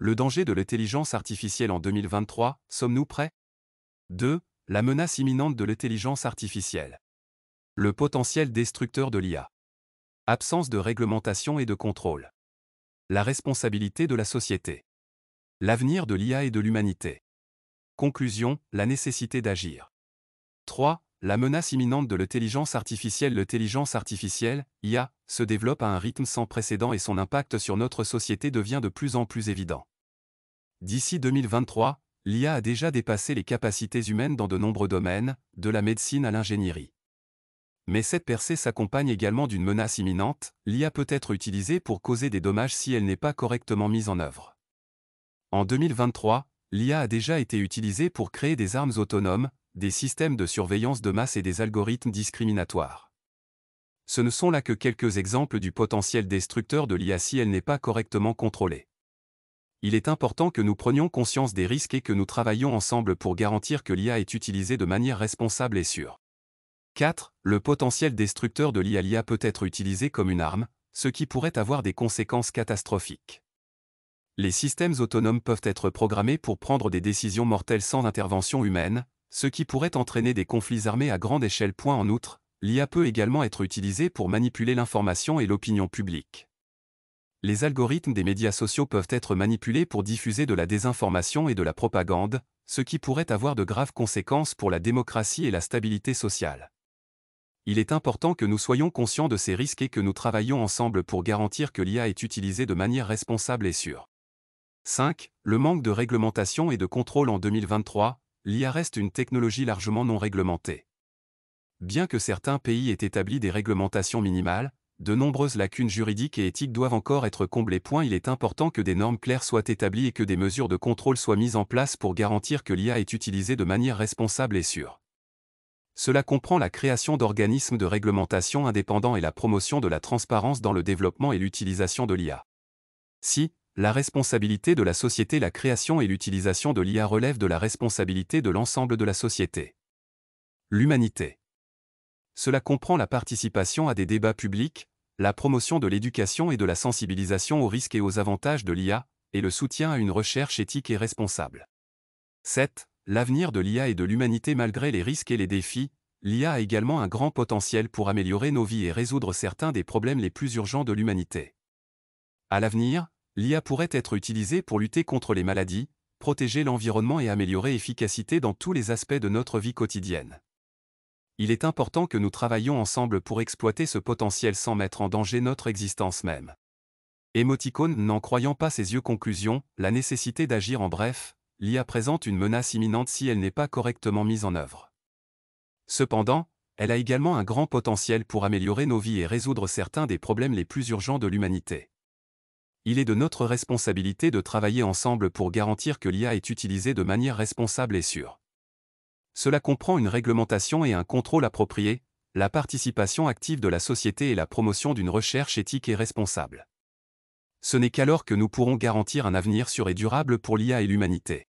Le danger de l'intelligence artificielle en 2023, sommes-nous prêts 2. La menace imminente de l'intelligence artificielle. Le potentiel destructeur de l'IA. Absence de réglementation et de contrôle. La responsabilité de la société. L'avenir de l'IA et de l'humanité. Conclusion, la nécessité d'agir. 3. La menace imminente de l'intelligence artificielle L'intelligence artificielle, IA, se développe à un rythme sans précédent et son impact sur notre société devient de plus en plus évident. D'ici 2023, l'IA a déjà dépassé les capacités humaines dans de nombreux domaines, de la médecine à l'ingénierie. Mais cette percée s'accompagne également d'une menace imminente, l'IA peut être utilisée pour causer des dommages si elle n'est pas correctement mise en œuvre. En 2023, l'IA a déjà été utilisée pour créer des armes autonomes, des systèmes de surveillance de masse et des algorithmes discriminatoires. Ce ne sont là que quelques exemples du potentiel destructeur de l'IA si elle n'est pas correctement contrôlée. Il est important que nous prenions conscience des risques et que nous travaillions ensemble pour garantir que l'IA est utilisée de manière responsable et sûre. 4. Le potentiel destructeur de l'IA L'IA peut être utilisé comme une arme, ce qui pourrait avoir des conséquences catastrophiques. Les systèmes autonomes peuvent être programmés pour prendre des décisions mortelles sans intervention humaine, ce qui pourrait entraîner des conflits armés à grande échelle. en outre, l'IA peut également être utilisée pour manipuler l'information et l'opinion publique. Les algorithmes des médias sociaux peuvent être manipulés pour diffuser de la désinformation et de la propagande, ce qui pourrait avoir de graves conséquences pour la démocratie et la stabilité sociale. Il est important que nous soyons conscients de ces risques et que nous travaillions ensemble pour garantir que l'IA est utilisée de manière responsable et sûre. 5. Le manque de réglementation et de contrôle en 2023, l'IA reste une technologie largement non réglementée. Bien que certains pays aient établi des réglementations minimales, de nombreuses lacunes juridiques et éthiques doivent encore être comblées. il est important que des normes claires soient établies et que des mesures de contrôle soient mises en place pour garantir que l'IA est utilisée de manière responsable et sûre. Cela comprend la création d'organismes de réglementation indépendants et la promotion de la transparence dans le développement et l'utilisation de l'IA. Si, la responsabilité de la société La création et l'utilisation de l'IA relèvent de la responsabilité de l'ensemble de la société. L'humanité. Cela comprend la participation à des débats publics, la promotion de l'éducation et de la sensibilisation aux risques et aux avantages de l'IA, et le soutien à une recherche éthique et responsable. 7. L'avenir de l'IA et de l'humanité malgré les risques et les défis, l'IA a également un grand potentiel pour améliorer nos vies et résoudre certains des problèmes les plus urgents de l'humanité. À l'avenir, l'IA pourrait être utilisée pour lutter contre les maladies, protéger l'environnement et améliorer l'efficacité dans tous les aspects de notre vie quotidienne. Il est important que nous travaillions ensemble pour exploiter ce potentiel sans mettre en danger notre existence même. Emoticone n'en croyant pas ses yeux conclusion, la nécessité d'agir en bref, l'IA présente une menace imminente si elle n'est pas correctement mise en œuvre. Cependant, elle a également un grand potentiel pour améliorer nos vies et résoudre certains des problèmes les plus urgents de l'humanité. Il est de notre responsabilité de travailler ensemble pour garantir que l'IA est utilisée de manière responsable et sûre. Cela comprend une réglementation et un contrôle appropriés, la participation active de la société et la promotion d'une recherche éthique et responsable. Ce n'est qu'alors que nous pourrons garantir un avenir sûr et durable pour l'IA et l'humanité.